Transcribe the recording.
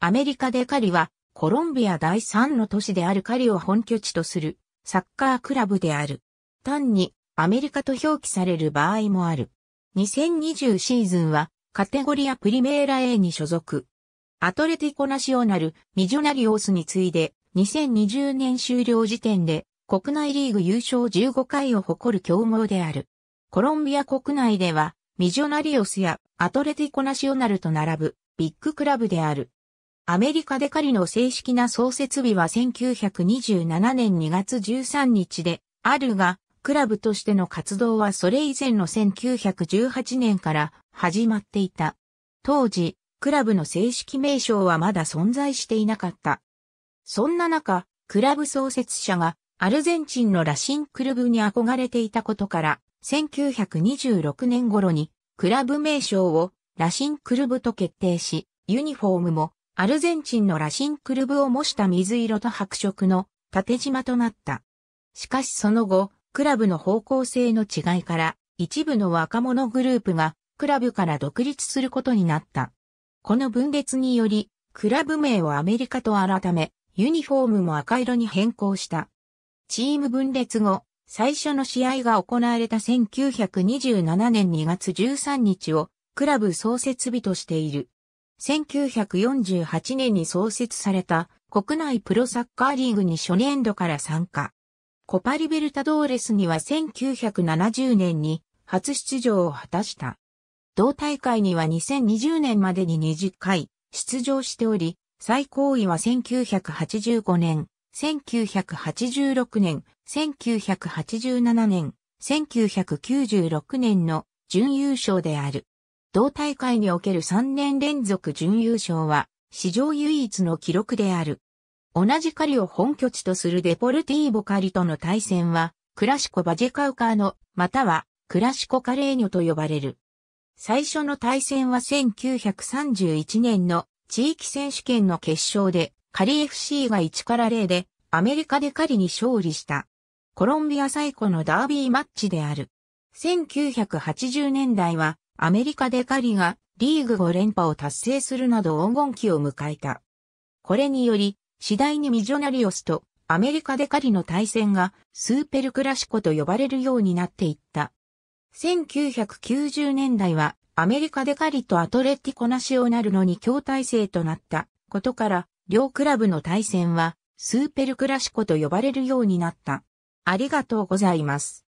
アメリカでカリは、コロンビア第3の都市であるカリを本拠地とするサッカークラブである。単にアメリカと表記される場合もある。2020シーズンはカテゴリアプリメーラ A に所属。アトレティコナシオナル、ミジョナリオスに次いで2020年終了時点で国内リーグ優勝15回を誇る強豪である。コロンビア国内ではミジョナリオスやアトレティコナシオナルと並ぶビッグクラブである。アメリカで狩りの正式な創設日は1927年2月13日で、あるが、クラブとしての活動はそれ以前の1918年から始まっていた。当時、クラブの正式名称はまだ存在していなかった。そんな中、クラブ創設者がアルゼンチンのラシンクルブに憧れていたことから、1926年頃にクラブ名称をラシンクルブと決定し、ユニフォームもアルゼンチンのラシンクルブを模した水色と白色の縦縞となった。しかしその後、クラブの方向性の違いから、一部の若者グループがクラブから独立することになった。この分裂により、クラブ名をアメリカと改め、ユニフォームも赤色に変更した。チーム分裂後、最初の試合が行われた1927年2月13日をクラブ創設日としている。1948年に創設された国内プロサッカーリーグに初年度から参加。コパリベルタドーレスには1970年に初出場を果たした。同大会には2020年までに20回出場しており、最高位は1985年、1986年、1987年、1996年の準優勝である。同大会における3年連続準優勝は、史上唯一の記録である。同じカリを本拠地とするデポルティーボカリとの対戦は、クラシコバジェカウカーノ、またはクラシコカレーニョと呼ばれる。最初の対戦は1931年の地域選手権の決勝で、カリ FC が1から0で、アメリカでカリに勝利した。コロンビア最古のダービーマッチである。1980年代は、アメリカでカリがリーグ5連覇を達成するなど黄金期を迎えた。これにより、次第にミジョナリオスとアメリカでカリの対戦がスーペルクラシコと呼ばれるようになっていった。1990年代はアメリカでカリとアトレティコナシオナルのに強体制となったことから、両クラブの対戦はスーペルクラシコと呼ばれるようになった。ありがとうございます。